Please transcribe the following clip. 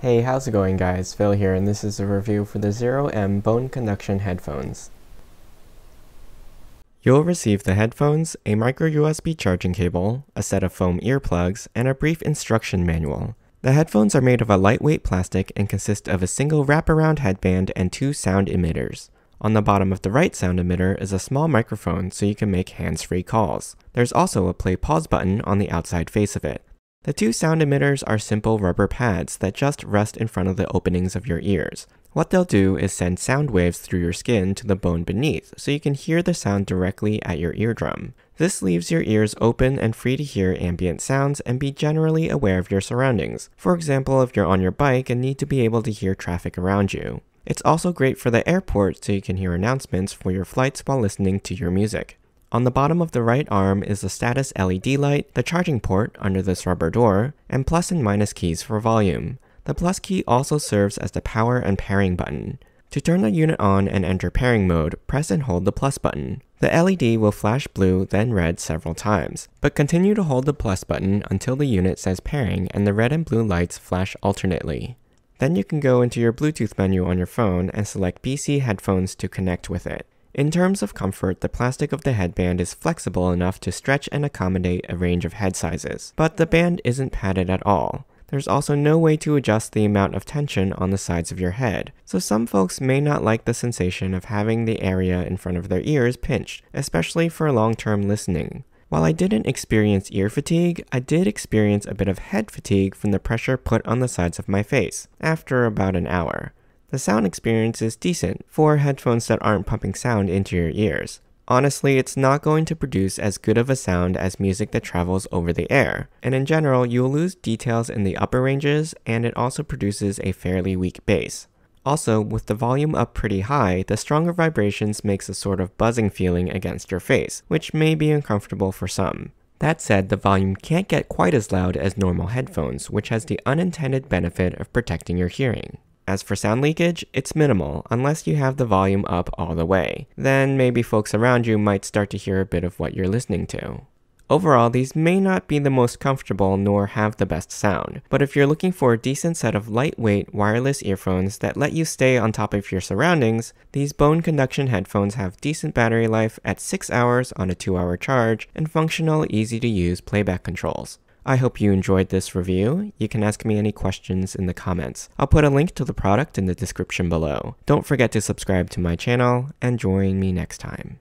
Hey, how's it going guys? Phil here and this is a review for the Zero M Bone Conduction Headphones. You'll receive the headphones, a micro USB charging cable, a set of foam earplugs, and a brief instruction manual. The headphones are made of a lightweight plastic and consist of a single wraparound headband and two sound emitters. On the bottom of the right sound emitter is a small microphone so you can make hands-free calls. There's also a play pause button on the outside face of it. The two sound emitters are simple rubber pads that just rest in front of the openings of your ears. What they'll do is send sound waves through your skin to the bone beneath, so you can hear the sound directly at your eardrum. This leaves your ears open and free to hear ambient sounds and be generally aware of your surroundings. For example, if you're on your bike and need to be able to hear traffic around you. It's also great for the airport so you can hear announcements for your flights while listening to your music. On the bottom of the right arm is the status LED light, the charging port under this rubber door, and plus and minus keys for volume. The plus key also serves as the power and pairing button. To turn the unit on and enter pairing mode, press and hold the plus button. The LED will flash blue then red several times, but continue to hold the plus button until the unit says pairing and the red and blue lights flash alternately. Then you can go into your Bluetooth menu on your phone and select BC headphones to connect with it. In terms of comfort, the plastic of the headband is flexible enough to stretch and accommodate a range of head sizes, but the band isn't padded at all. There's also no way to adjust the amount of tension on the sides of your head, so some folks may not like the sensation of having the area in front of their ears pinched, especially for long-term listening. While I didn't experience ear fatigue, I did experience a bit of head fatigue from the pressure put on the sides of my face after about an hour. The sound experience is decent for headphones that aren't pumping sound into your ears. Honestly, it's not going to produce as good of a sound as music that travels over the air, and in general, you'll lose details in the upper ranges, and it also produces a fairly weak bass. Also, with the volume up pretty high, the stronger vibrations makes a sort of buzzing feeling against your face, which may be uncomfortable for some. That said, the volume can't get quite as loud as normal headphones, which has the unintended benefit of protecting your hearing. As for sound leakage, it's minimal, unless you have the volume up all the way. Then maybe folks around you might start to hear a bit of what you're listening to. Overall, these may not be the most comfortable nor have the best sound, but if you're looking for a decent set of lightweight wireless earphones that let you stay on top of your surroundings, these bone conduction headphones have decent battery life at 6 hours on a 2 hour charge and functional, easy to use playback controls. I hope you enjoyed this review. You can ask me any questions in the comments. I'll put a link to the product in the description below. Don't forget to subscribe to my channel and join me next time.